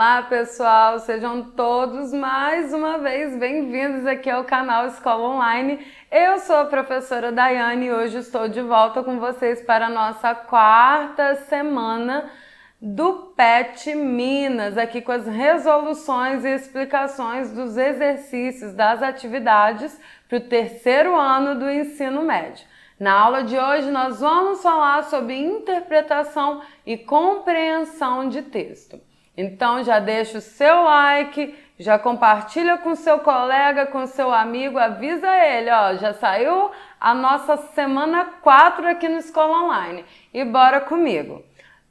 Olá, pessoal! Sejam todos mais uma vez bem-vindos aqui ao canal Escola Online. Eu sou a professora Daiane e hoje estou de volta com vocês para a nossa quarta semana do PET Minas, aqui com as resoluções e explicações dos exercícios das atividades para o terceiro ano do ensino médio. Na aula de hoje, nós vamos falar sobre interpretação e compreensão de texto. Então já deixa o seu like, já compartilha com seu colega, com seu amigo, avisa ele, ó, já saiu a nossa semana 4 aqui no Escola Online. E bora comigo.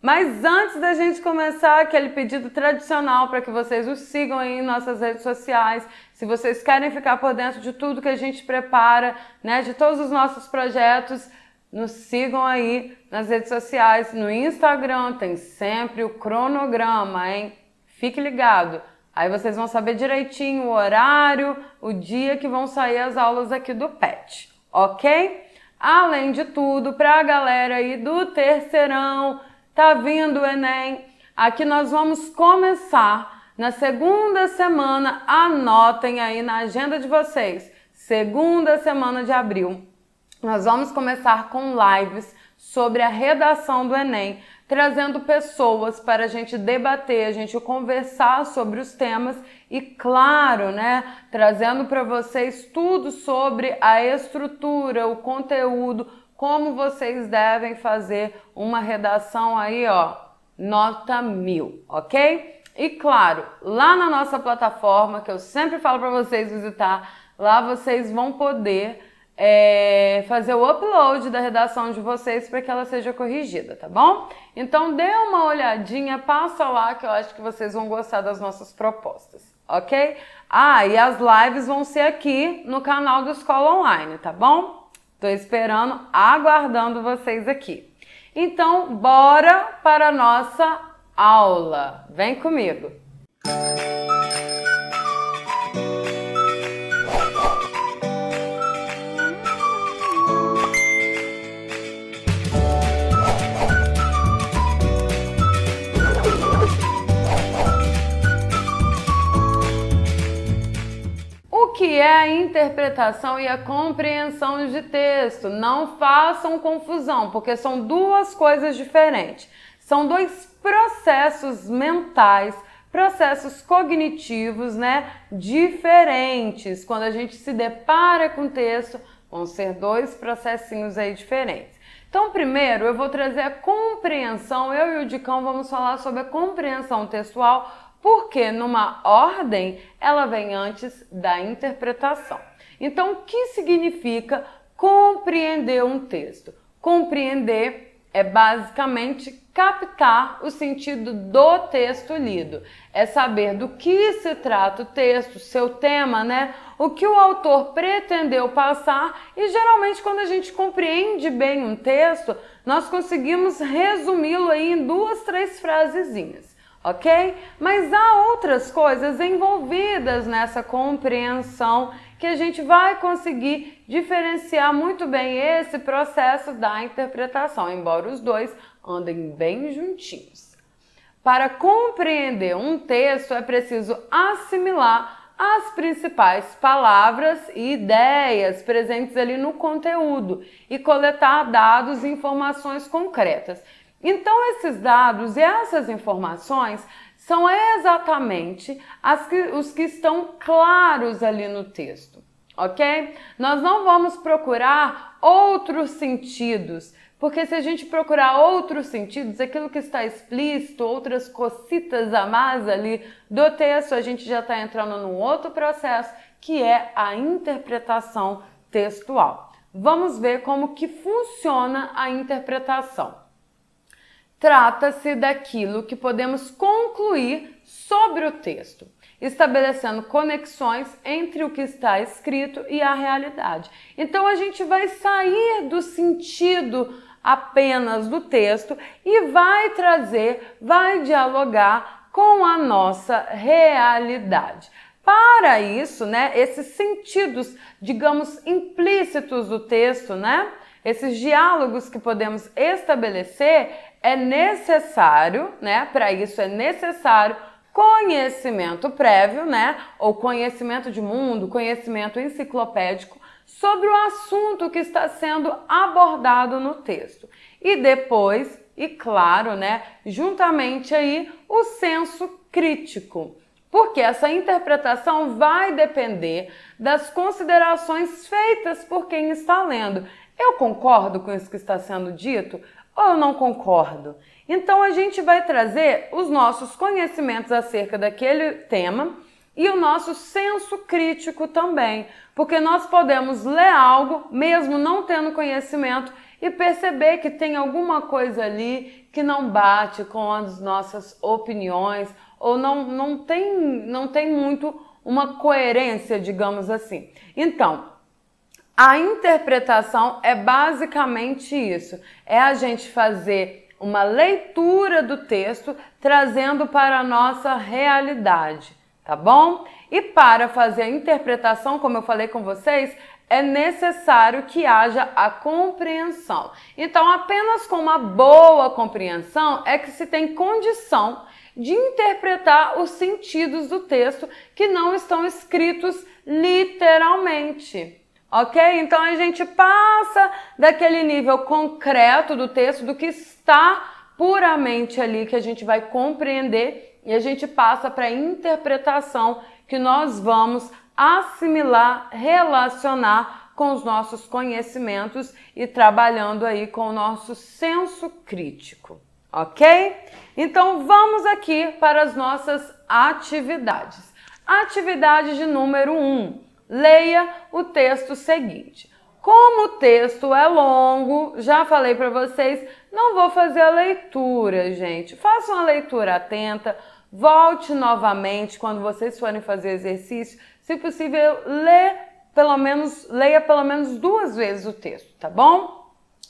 Mas antes da gente começar, aquele pedido tradicional para que vocês o sigam em nossas redes sociais. Se vocês querem ficar por dentro de tudo que a gente prepara, né, de todos os nossos projetos, nos sigam aí nas redes sociais, no Instagram tem sempre o cronograma, hein? Fique ligado. Aí vocês vão saber direitinho o horário, o dia que vão sair as aulas aqui do PET, ok? Além de tudo, para a galera aí do terceirão, tá vindo o Enem, aqui nós vamos começar na segunda semana, anotem aí na agenda de vocês, segunda semana de abril nós vamos começar com lives sobre a redação do Enem, trazendo pessoas para a gente debater, a gente conversar sobre os temas e, claro, né, trazendo para vocês tudo sobre a estrutura, o conteúdo, como vocês devem fazer uma redação aí, ó, nota mil, ok? E claro, lá na nossa plataforma, que eu sempre falo para vocês visitar, lá vocês vão poder é, fazer o upload da redação de vocês para que ela seja corrigida, tá bom? Então dê uma olhadinha, passa lá que eu acho que vocês vão gostar das nossas propostas, ok? Ah, e as lives vão ser aqui no canal do Escola Online, tá bom? Estou esperando, aguardando vocês aqui. Então, bora para a nossa aula. Vem comigo. Música que é a interpretação e a compreensão de texto. Não façam confusão, porque são duas coisas diferentes. São dois processos mentais, processos cognitivos, né, diferentes. Quando a gente se depara com o texto, vão ser dois processinhos aí diferentes. Então, primeiro, eu vou trazer a compreensão. Eu e o Dicão vamos falar sobre a compreensão textual porque numa ordem ela vem antes da interpretação. Então, o que significa compreender um texto? Compreender é basicamente captar o sentido do texto lido. É saber do que se trata o texto, seu tema, né? O que o autor pretendeu passar e geralmente quando a gente compreende bem um texto, nós conseguimos resumi-lo aí em duas, três frasezinhas ok? Mas há outras coisas envolvidas nessa compreensão que a gente vai conseguir diferenciar muito bem esse processo da interpretação, embora os dois andem bem juntinhos. Para compreender um texto é preciso assimilar as principais palavras e ideias presentes ali no conteúdo e coletar dados e informações concretas. Então, esses dados e essas informações são exatamente que, os que estão claros ali no texto, ok? Nós não vamos procurar outros sentidos, porque se a gente procurar outros sentidos, aquilo que está explícito, outras cocitas a mais ali do texto, a gente já está entrando num outro processo que é a interpretação textual. Vamos ver como que funciona a interpretação. Trata-se daquilo que podemos concluir sobre o texto, estabelecendo conexões entre o que está escrito e a realidade. Então a gente vai sair do sentido apenas do texto e vai trazer, vai dialogar com a nossa realidade. Para isso, né, esses sentidos, digamos, implícitos do texto, né, esses diálogos que podemos estabelecer, é necessário, né? Para isso é necessário conhecimento prévio, né? Ou conhecimento de mundo, conhecimento enciclopédico sobre o assunto que está sendo abordado no texto. E depois, e claro, né, juntamente aí o senso crítico. Porque essa interpretação vai depender das considerações feitas por quem está lendo. Eu concordo com isso que está sendo dito? ou eu não concordo? Então a gente vai trazer os nossos conhecimentos acerca daquele tema e o nosso senso crítico também, porque nós podemos ler algo mesmo não tendo conhecimento e perceber que tem alguma coisa ali que não bate com as nossas opiniões ou não, não, tem, não tem muito uma coerência, digamos assim. Então, a interpretação é basicamente isso: é a gente fazer uma leitura do texto trazendo para a nossa realidade, tá bom? E para fazer a interpretação, como eu falei com vocês, é necessário que haja a compreensão. Então, apenas com uma boa compreensão é que se tem condição de interpretar os sentidos do texto que não estão escritos literalmente. Ok? Então a gente passa daquele nível concreto do texto, do que está puramente ali que a gente vai compreender e a gente passa para a interpretação que nós vamos assimilar, relacionar com os nossos conhecimentos e trabalhando aí com o nosso senso crítico, ok? Então vamos aqui para as nossas atividades. Atividade de número 1. Um, leia o texto seguinte. Como o texto é longo, já falei para vocês, não vou fazer a leitura, gente. Faça uma leitura atenta, volte novamente quando vocês forem fazer exercício. Se possível, lê pelo menos, leia pelo menos duas vezes o texto, tá bom?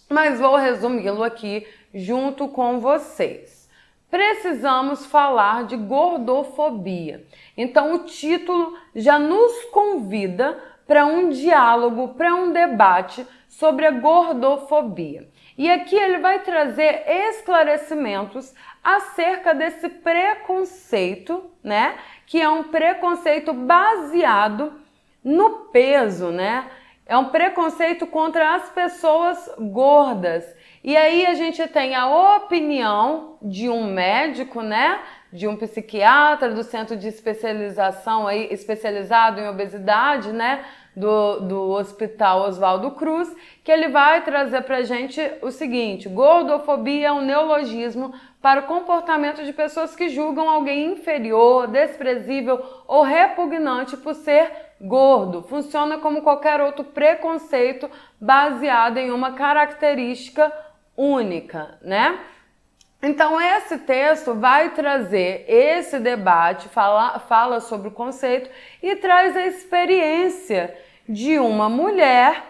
Mas vou resumi-lo aqui junto com vocês precisamos falar de gordofobia. Então, o título já nos convida para um diálogo, para um debate sobre a gordofobia. E aqui ele vai trazer esclarecimentos acerca desse preconceito, né? Que é um preconceito baseado no peso, né? É um preconceito contra as pessoas gordas e aí a gente tem a opinião de um médico, né? De um psiquiatra do centro de especialização aí, especializado em obesidade, né? Do, do Hospital Oswaldo Cruz, que ele vai trazer pra gente o seguinte: gordofobia é um neologismo para o comportamento de pessoas que julgam alguém inferior, desprezível ou repugnante por ser gordo. Funciona como qualquer outro preconceito baseado em uma característica única, né? Então, esse texto vai trazer esse debate, fala, fala sobre o conceito e traz a experiência de uma mulher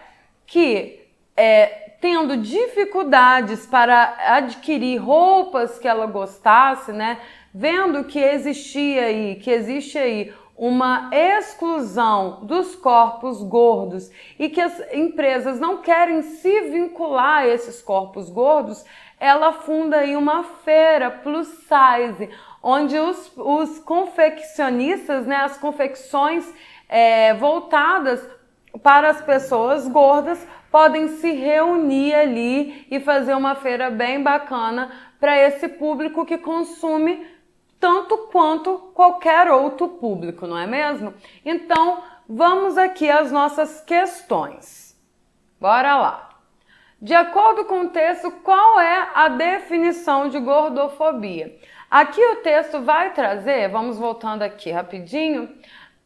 que, é, tendo dificuldades para adquirir roupas que ela gostasse, né? Vendo que existia aí, que existe aí uma exclusão dos corpos gordos e que as empresas não querem se vincular a esses corpos gordos, ela funda aí uma feira plus size, onde os, os confeccionistas, né, as confecções é, voltadas para as pessoas gordas podem se reunir ali e fazer uma feira bem bacana para esse público que consome tanto quanto qualquer outro público, não é mesmo? Então, vamos aqui às nossas questões. Bora lá. De acordo com o texto, qual é a definição de gordofobia? Aqui o texto vai trazer, vamos voltando aqui rapidinho,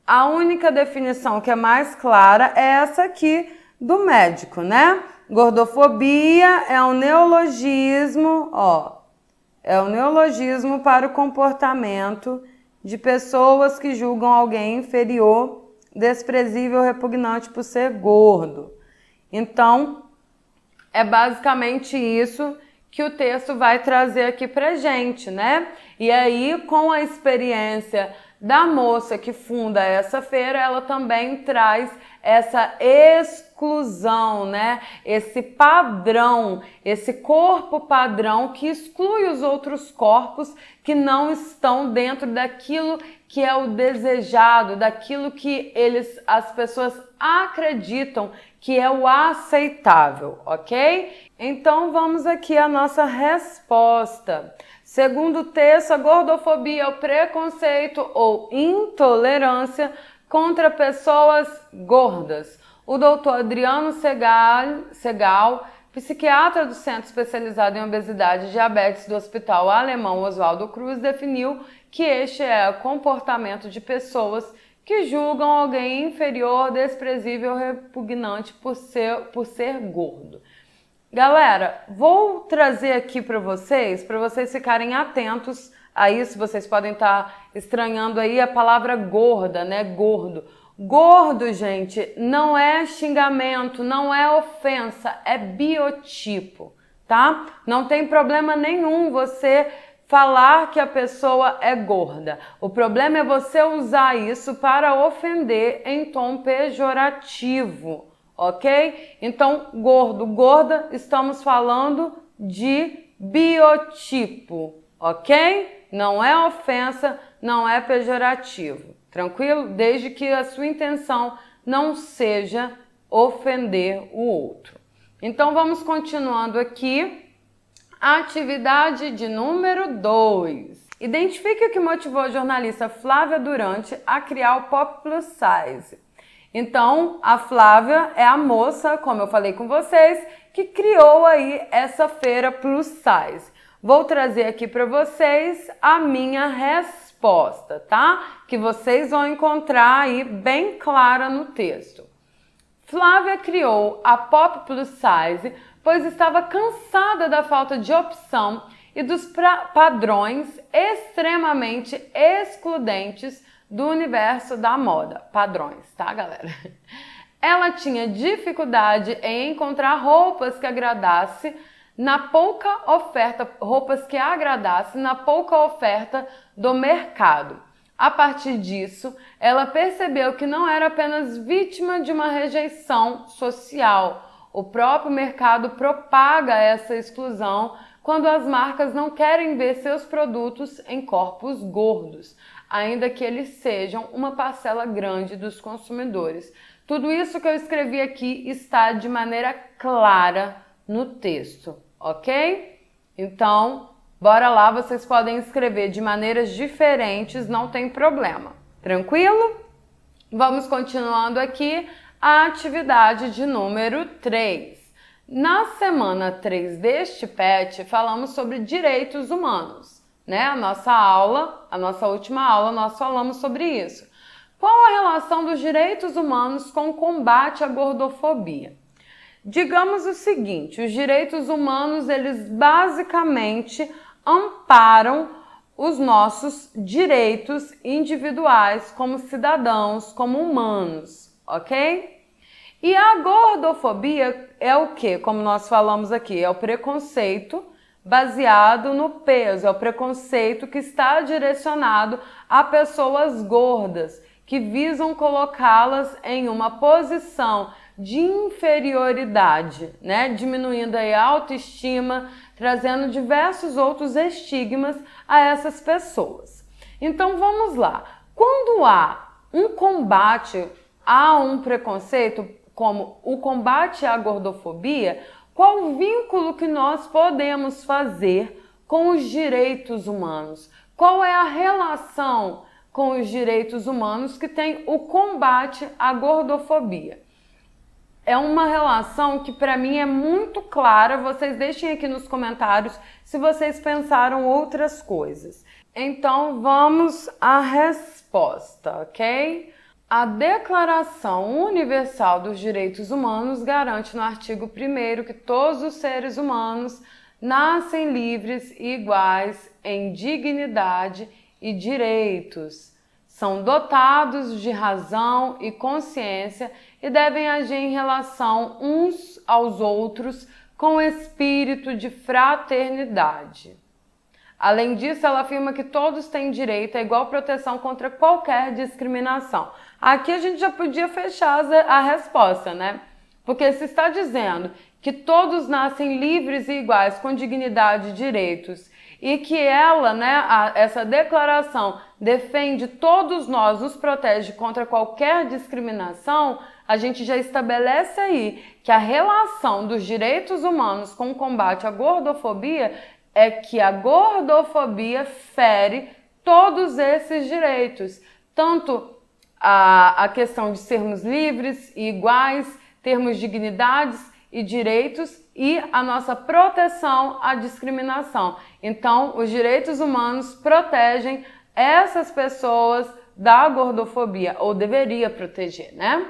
a única definição que é mais clara é essa aqui do médico, né? Gordofobia é um neologismo, ó, é o neologismo para o comportamento de pessoas que julgam alguém inferior, desprezível, repugnante por ser gordo. Então, é basicamente isso que o texto vai trazer aqui pra gente, né? E aí, com a experiência da moça que funda essa feira, ela também traz essa exclusão, né? Esse padrão, esse corpo padrão que exclui os outros corpos que não estão dentro daquilo que é o desejado, daquilo que eles as pessoas acreditam que é o aceitável, OK? Então vamos aqui à nossa resposta. Segundo o texto, a gordofobia é o preconceito ou intolerância contra pessoas gordas. O doutor Adriano Segal, Segal psiquiatra do Centro Especializado em Obesidade e Diabetes do Hospital Alemão Oswaldo Cruz, definiu que este é o comportamento de pessoas que julgam alguém inferior, desprezível ou repugnante por ser, por ser gordo. Galera, vou trazer aqui para vocês, para vocês ficarem atentos a isso, vocês podem estar tá estranhando aí a palavra gorda, né? Gordo. Gordo, gente, não é xingamento, não é ofensa, é biotipo, tá? Não tem problema nenhum você falar que a pessoa é gorda. O problema é você usar isso para ofender em tom pejorativo, ok? Então, gordo, gorda, estamos falando de biotipo, ok? Não é ofensa, não é pejorativo, tranquilo? Desde que a sua intenção não seja ofender o outro. Então vamos continuando aqui. Atividade de número 2. Identifique o que motivou a jornalista Flávia Durante a criar o Pop Plus Size. Então, a Flávia é a moça, como eu falei com vocês, que criou aí essa feira plus size vou trazer aqui para vocês a minha resposta, tá? Que vocês vão encontrar aí bem clara no texto. Flávia criou a Pop Plus Size pois estava cansada da falta de opção e dos padrões extremamente excludentes do universo da moda. Padrões, tá, galera? Ela tinha dificuldade em encontrar roupas que agradasse na pouca oferta, roupas que agradassem na pouca oferta do mercado. A partir disso, ela percebeu que não era apenas vítima de uma rejeição social. O próprio mercado propaga essa exclusão quando as marcas não querem ver seus produtos em corpos gordos, ainda que eles sejam uma parcela grande dos consumidores. Tudo isso que eu escrevi aqui está de maneira clara no texto ok? Então, bora lá, vocês podem escrever de maneiras diferentes, não tem problema. Tranquilo? Vamos continuando aqui a atividade de número 3. Na semana 3 deste PET, falamos sobre direitos humanos, né? A nossa aula, a nossa última aula, nós falamos sobre isso. Qual a relação dos direitos humanos com o combate à gordofobia? Digamos o seguinte, os direitos humanos, eles basicamente amparam os nossos direitos individuais como cidadãos, como humanos, ok? E a gordofobia é o que? Como nós falamos aqui, é o preconceito baseado no peso, é o preconceito que está direcionado a pessoas gordas, que visam colocá-las em uma posição de inferioridade, né? Diminuindo aí a autoestima, trazendo diversos outros estigmas a essas pessoas. Então vamos lá. Quando há um combate a um preconceito, como o combate à gordofobia, qual o vínculo que nós podemos fazer com os direitos humanos? Qual é a relação com os direitos humanos que tem o combate à gordofobia? é uma relação que para mim é muito clara. Vocês deixem aqui nos comentários se vocês pensaram outras coisas. Então vamos à resposta, ok? A Declaração Universal dos Direitos Humanos garante no artigo 1 que todos os seres humanos nascem livres e iguais em dignidade e direitos. São dotados de razão e consciência e devem agir em relação uns aos outros com espírito de fraternidade. Além disso, ela afirma que todos têm direito a igual proteção contra qualquer discriminação. Aqui a gente já podia fechar a resposta, né? Porque se está dizendo que todos nascem livres e iguais, com dignidade e direitos, e que ela, né, a, essa declaração defende todos nós, nos protege contra qualquer discriminação, a gente já estabelece aí que a relação dos direitos humanos com o combate à gordofobia é que a gordofobia fere todos esses direitos, tanto a, a questão de sermos livres e iguais, termos dignidades e direitos e a nossa proteção à discriminação. Então, os direitos humanos protegem essas pessoas da gordofobia, ou deveria proteger, né?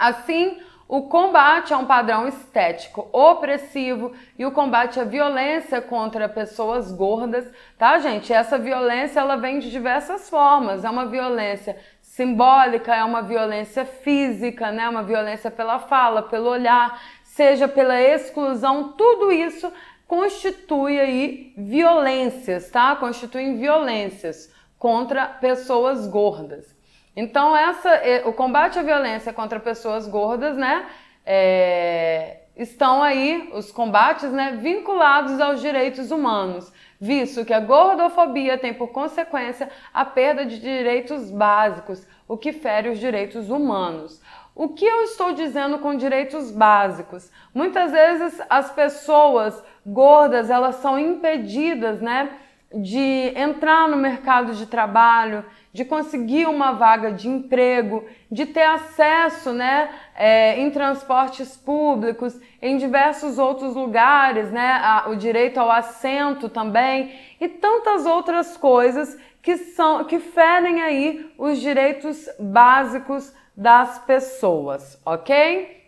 Assim, o combate a um padrão estético opressivo e o combate à violência contra pessoas gordas, tá, gente? Essa violência ela vem de diversas formas. É uma violência simbólica, é uma violência física, né? Uma violência pela fala, pelo olhar, seja pela exclusão, tudo isso constitui aí violências, tá? Constituem violências contra pessoas gordas. Então, essa, é, o combate à violência contra pessoas gordas, né? É, estão aí os combates né, vinculados aos direitos humanos, visto que a gordofobia tem por consequência a perda de direitos básicos, o que fere os direitos humanos. O que eu estou dizendo com direitos básicos? Muitas vezes as pessoas gordas elas são impedidas, né, de entrar no mercado de trabalho, de conseguir uma vaga de emprego, de ter acesso né, é, em transportes públicos, em diversos outros lugares, né, a, o direito ao assento também e tantas outras coisas que, são, que ferem aí os direitos básicos das pessoas, ok?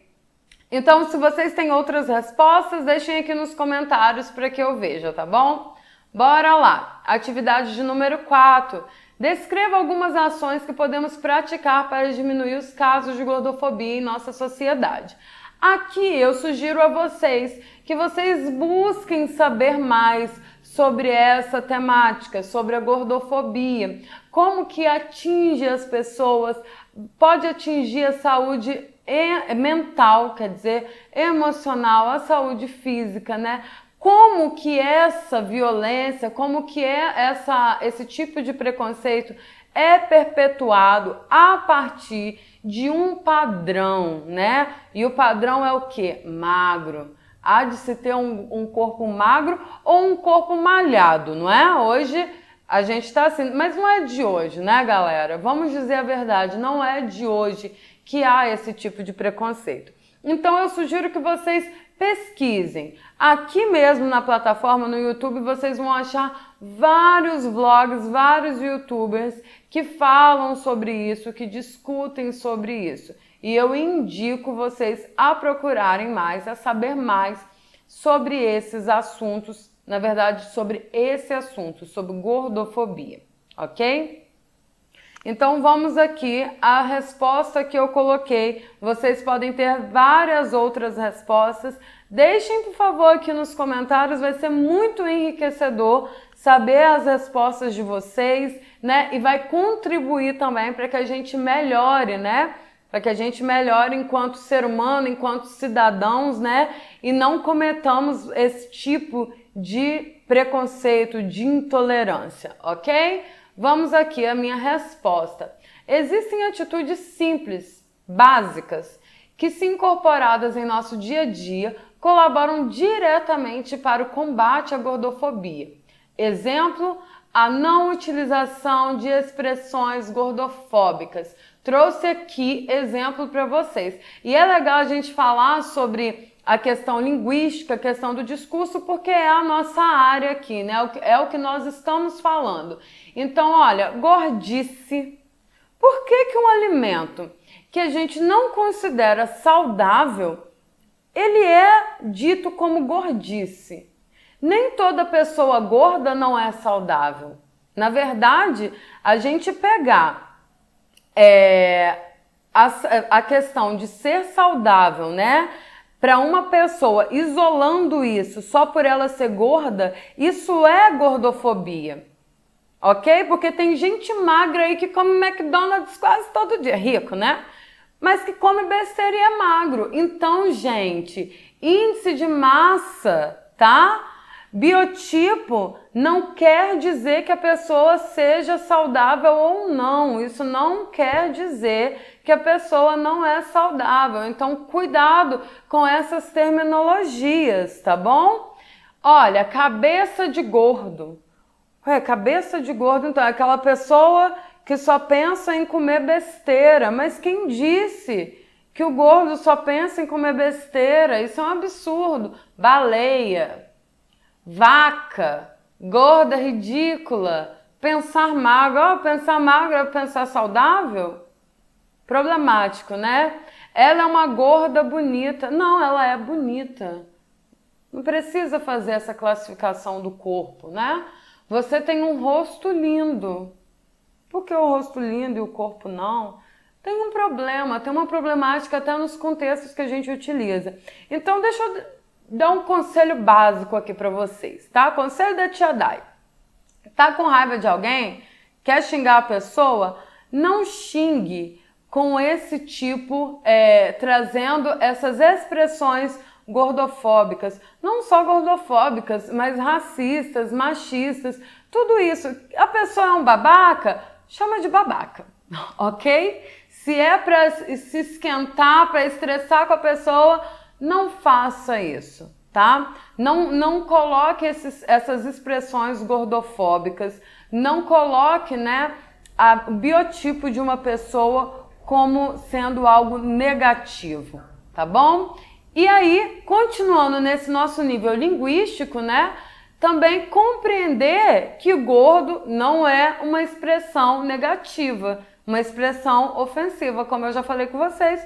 Então, se vocês têm outras respostas, deixem aqui nos comentários para que eu veja, tá bom? Bora lá! Atividade de número 4 Descreva algumas ações que podemos praticar para diminuir os casos de gordofobia em nossa sociedade. Aqui eu sugiro a vocês que vocês busquem saber mais sobre essa temática, sobre a gordofobia, como que atinge as pessoas, pode atingir a saúde mental, quer dizer, emocional, a saúde física, né? como que essa violência, como que é essa, esse tipo de preconceito é perpetuado a partir de um padrão, né? E o padrão é o que? Magro. Há de se ter um, um, corpo magro ou um corpo malhado, não é? Hoje a gente está assim, mas não é de hoje, né, galera? Vamos dizer a verdade, não é de hoje que há esse tipo de preconceito. Então eu sugiro que vocês pesquisem. Aqui mesmo na plataforma no YouTube vocês vão achar vários vlogs, vários youtubers que falam sobre isso, que discutem sobre isso. E eu indico vocês a procurarem mais, a saber mais sobre esses assuntos, na verdade, sobre esse assunto, sobre gordofobia, ok? Então vamos aqui a resposta que eu coloquei. Vocês podem ter várias outras respostas. Deixem, por favor, aqui nos comentários, vai ser muito enriquecedor saber as respostas de vocês, né? E vai contribuir também para que a gente melhore, né? Para que a gente melhore enquanto ser humano, enquanto cidadãos, né? E não cometamos esse tipo de preconceito, de intolerância, ok? Vamos aqui à minha resposta. Existem atitudes simples, básicas, que se incorporadas em nosso dia a dia colaboram diretamente para o combate à gordofobia. Exemplo, a não utilização de expressões gordofóbicas. Trouxe aqui exemplo para vocês. E é legal a gente falar sobre a questão linguística, a questão do discurso, porque é a nossa área aqui, né? É o que nós estamos falando. Então, olha, gordice. Por que, que um alimento que a gente não considera saudável, ele é dito como gordice? Nem toda pessoa gorda não é saudável. Na verdade, a gente pegar é, a, a questão de ser saudável, né? para uma pessoa isolando isso só por ela ser gorda, isso é gordofobia. Ok? Porque tem gente magra aí que come McDonald's quase todo dia, rico, né? Mas que come besteira e é magro. Então, gente, índice de massa, tá? Biotipo não quer dizer que a pessoa seja saudável ou não. Isso não quer dizer que a pessoa não é saudável. Então, cuidado com essas terminologias, tá bom? Olha, cabeça de gordo. Ué, cabeça de gordo, então, é aquela pessoa que só pensa em comer besteira. Mas quem disse? Que o gordo só pensa em comer besteira, isso é um absurdo. Baleia, vaca, gorda, ridícula, pensar magra, oh, pensar magra, pensar saudável? Problemático, né? Ela é uma gorda bonita. Não, ela é bonita. Não precisa fazer essa classificação do corpo, né? Você tem um rosto lindo. Por que o rosto lindo e o corpo não? Tem um problema, tem uma problemática até nos contextos que a gente utiliza. Então, deixa eu dar um conselho básico aqui para vocês, tá? Conselho da tia Dai. Tá com raiva de alguém? Quer xingar a pessoa? Não xingue com esse tipo, é, trazendo essas expressões gordofóbicas, não só gordofóbicas, mas racistas, machistas, tudo isso. A pessoa é um babaca, chama de babaca, ok? Se é para se esquentar, para estressar com a pessoa, não faça isso, tá? Não, não coloque esses, essas expressões gordofóbicas, não coloque, né, o biotipo de uma pessoa como sendo algo negativo, tá bom? E aí, continuando nesse nosso nível linguístico, né? Também compreender que gordo não é uma expressão negativa, uma expressão ofensiva, como eu já falei com vocês,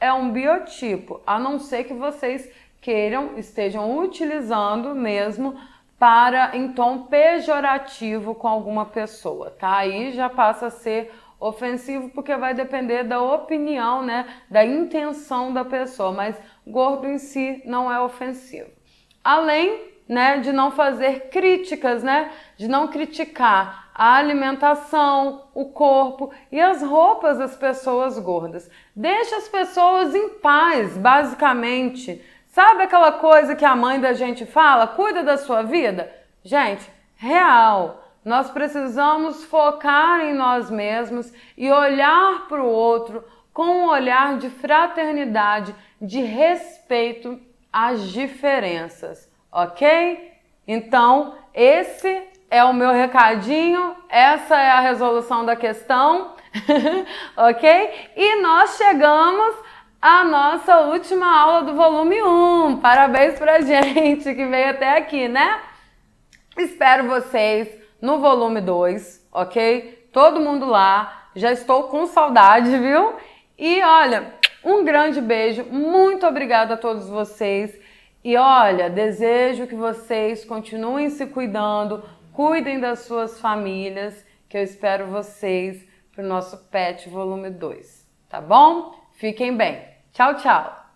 é um biotipo, a não ser que vocês queiram, estejam utilizando mesmo para em tom pejorativo com alguma pessoa, tá? Aí já passa a ser ofensivo porque vai depender da opinião, né, da intenção da pessoa, mas gordo em si não é ofensivo. Além, né, de não fazer críticas, né, de não criticar a alimentação, o corpo e as roupas das pessoas gordas. Deixa as pessoas em paz, basicamente. Sabe aquela coisa que a mãe da gente fala? Cuida da sua vida? Gente, real. Nós precisamos focar em nós mesmos e olhar para o outro com um olhar de fraternidade, de respeito às diferenças, ok? Então, esse é o meu recadinho, essa é a resolução da questão, ok? E nós chegamos à nossa última aula do volume 1. Parabéns pra gente que veio até aqui, né? Espero vocês no volume 2, ok? Todo mundo lá, já estou com saudade, viu? E olha, um grande beijo, muito obrigada a todos vocês. E olha, desejo que vocês continuem se cuidando, Cuidem das suas famílias, que eu espero vocês para o nosso PET volume 2, tá bom? Fiquem bem. Tchau, tchau!